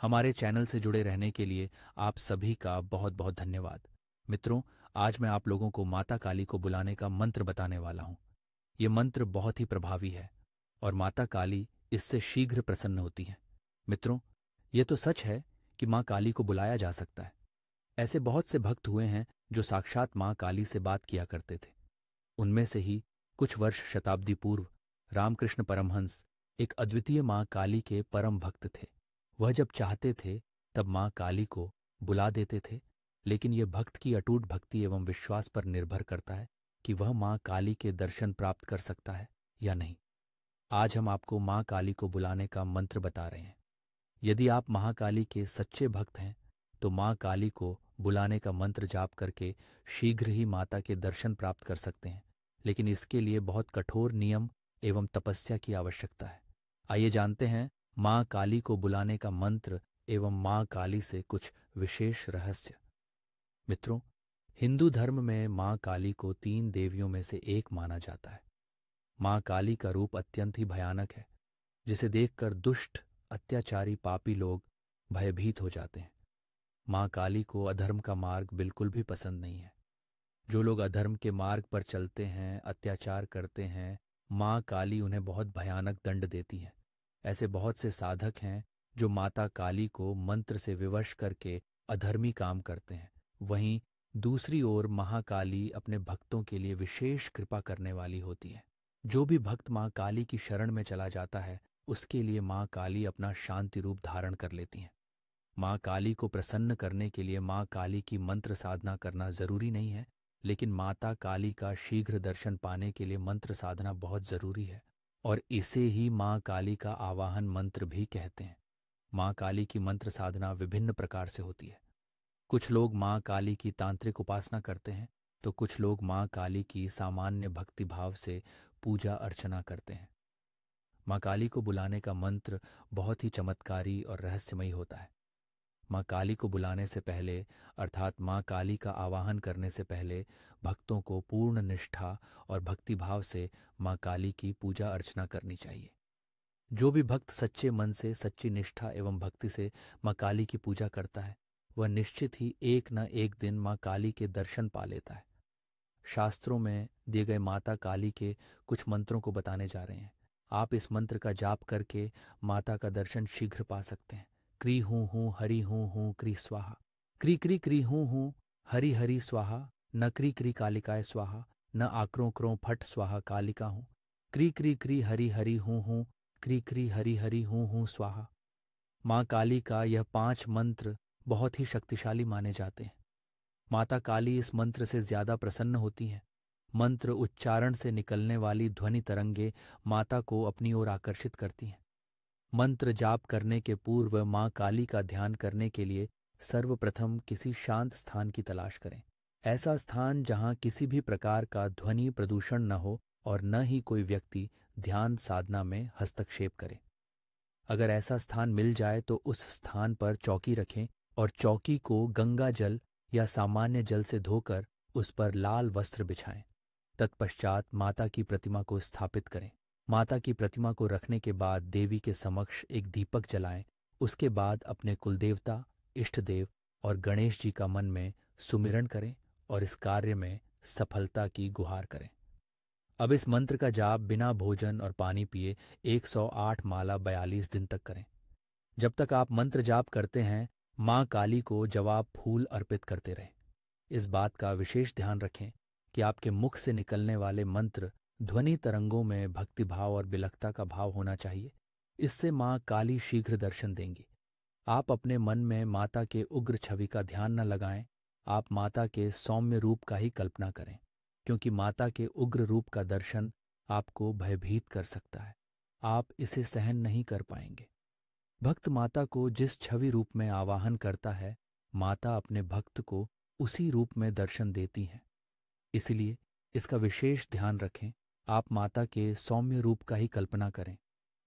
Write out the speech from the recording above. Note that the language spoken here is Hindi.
हमारे चैनल से जुड़े रहने के लिए आप सभी का बहुत बहुत धन्यवाद मित्रों आज मैं आप लोगों को माता काली को बुलाने का मंत्र बताने वाला हूँ ये मंत्र बहुत ही प्रभावी है और माता काली इससे शीघ्र प्रसन्न होती हैं मित्रों ये तो सच है कि माँ काली को बुलाया जा सकता है ऐसे बहुत से भक्त हुए हैं जो साक्षात माँ काली से बात किया करते थे उनमें से ही कुछ वर्ष शताब्दी पूर्व रामकृष्ण परमहंस एक अद्वितीय माँ काली के परम भक्त थे वह जब चाहते थे तब माँ काली को बुला देते थे लेकिन यह भक्त की अटूट भक्ति एवं विश्वास पर निर्भर करता है कि वह माँ काली के दर्शन प्राप्त कर सकता है या नहीं आज हम आपको माँ काली को बुलाने का मंत्र बता रहे हैं यदि आप महाकाली के सच्चे भक्त हैं तो माँ काली को बुलाने का मंत्र जाप करके शीघ्र ही माता के दर्शन प्राप्त कर सकते हैं लेकिन इसके लिए बहुत कठोर नियम एवं तपस्या की आवश्यकता है आइए जानते हैं माँ काली को बुलाने का मंत्र एवं माँ काली से कुछ विशेष रहस्य मित्रों हिंदू धर्म में माँ काली को तीन देवियों में से एक माना जाता है माँ काली का रूप अत्यंत ही भयानक है जिसे देखकर दुष्ट अत्याचारी पापी लोग भयभीत हो जाते हैं माँ काली को अधर्म का मार्ग बिल्कुल भी पसंद नहीं है जो लोग अधर्म के मार्ग पर चलते हैं अत्याचार करते हैं माँ काली उन्हें बहुत भयानक दंड देती हैं ऐसे बहुत से साधक हैं जो माता काली को मंत्र से विवश करके अधर्मी काम करते हैं वहीं दूसरी ओर महाकाली अपने भक्तों के लिए विशेष कृपा करने वाली होती है जो भी भक्त माँ काली की शरण में चला जाता है उसके लिए माँ काली अपना शांति रूप धारण कर लेती हैं माँ काली को प्रसन्न करने के लिए माँ काली की मंत्र साधना करना जरूरी नहीं है लेकिन माता काली का शीघ्र दर्शन पाने के लिए मंत्र साधना बहुत जरूरी है और इसे ही माँ काली का आवाहन मंत्र भी कहते हैं माँ काली की मंत्र साधना विभिन्न प्रकार से होती है कुछ लोग माँ काली की तांत्रिक उपासना करते हैं तो कुछ लोग माँ काली की सामान्य भक्ति भाव से पूजा अर्चना करते हैं माँ काली को बुलाने का मंत्र बहुत ही चमत्कारी और रहस्यमयी होता है माँ काली को बुलाने से पहले अर्थात माँ काली का आवाहन करने से पहले भक्तों को पूर्ण निष्ठा और भक्तिभाव से माँ काली की पूजा अर्चना करनी चाहिए जो भी भक्त सच्चे मन से सच्ची निष्ठा एवं भक्ति से माँ काली की पूजा करता है वह निश्चित ही एक न एक दिन माँ काली के दर्शन पा लेता है शास्त्रों में दिए गए माता काली के कुछ मंत्रों को बताने जा रहे हैं आप इस मंत्र का जाप करके माता का दर्शन शीघ्र पा सकते हैं क्री हूँ हूँ हरी हूँ हूँ क्री स्वाहा क्री क्री क्री हूँ हूँ हरि हरि स्वाहा न क्री क्री कालिकाय स्वाहा न आक्रो क्रो फट स्वाहा कालिका हूँ क्री क्री क्री हरी हरी हूँ हूँ क्री क्री हरी हरी हूँ हूँ स्वाहा माँ काली का यह पांच मंत्र बहुत ही शक्तिशाली माने जाते हैं माता काली इस मंत्र से ज्यादा प्रसन्न होती हैं मंत्र उच्चारण से निकलने वाली ध्वनि तरंगे माता को अपनी ओर आकर्षित करती हैं मंत्र जाप करने के पूर्व माँ काली का ध्यान करने के लिए सर्वप्रथम किसी शांत स्थान की तलाश करें ऐसा स्थान जहां किसी भी प्रकार का ध्वनि प्रदूषण न हो और न ही कोई व्यक्ति ध्यान साधना में हस्तक्षेप करे अगर ऐसा स्थान मिल जाए तो उस स्थान पर चौकी रखें और चौकी को गंगा जल या सामान्य जल से धोकर उस पर लाल वस्त्र बिछाएं तत्पश्चात माता की प्रतिमा को स्थापित करें माता की प्रतिमा को रखने के बाद देवी के समक्ष एक दीपक जलाएं उसके बाद अपने कुलदेवता इष्ट देव और गणेश जी का मन में सुमिरण करें और इस कार्य में सफलता की गुहार करें अब इस मंत्र का जाप बिना भोजन और पानी पिए 108 माला 42 दिन तक करें जब तक आप मंत्र जाप करते हैं मां काली को जवाब फूल अर्पित करते रहें इस बात का विशेष ध्यान रखें कि आपके मुख से निकलने वाले मंत्र ध्वनि तरंगों में भक्तिभाव और विलखता का भाव होना चाहिए इससे माँ काली शीघ्र दर्शन देंगी आप अपने मन में माता के उग्र छवि का ध्यान न लगाएं आप माता के सौम्य रूप का ही कल्पना करें क्योंकि माता के उग्र रूप का दर्शन आपको भयभीत कर सकता है आप इसे सहन नहीं कर पाएंगे भक्त माता को जिस छवि रूप में आवाहन करता है माता अपने भक्त को उसी रूप में दर्शन देती हैं इसलिए इसका विशेष ध्यान रखें आप माता के सौम्य रूप का ही कल्पना करें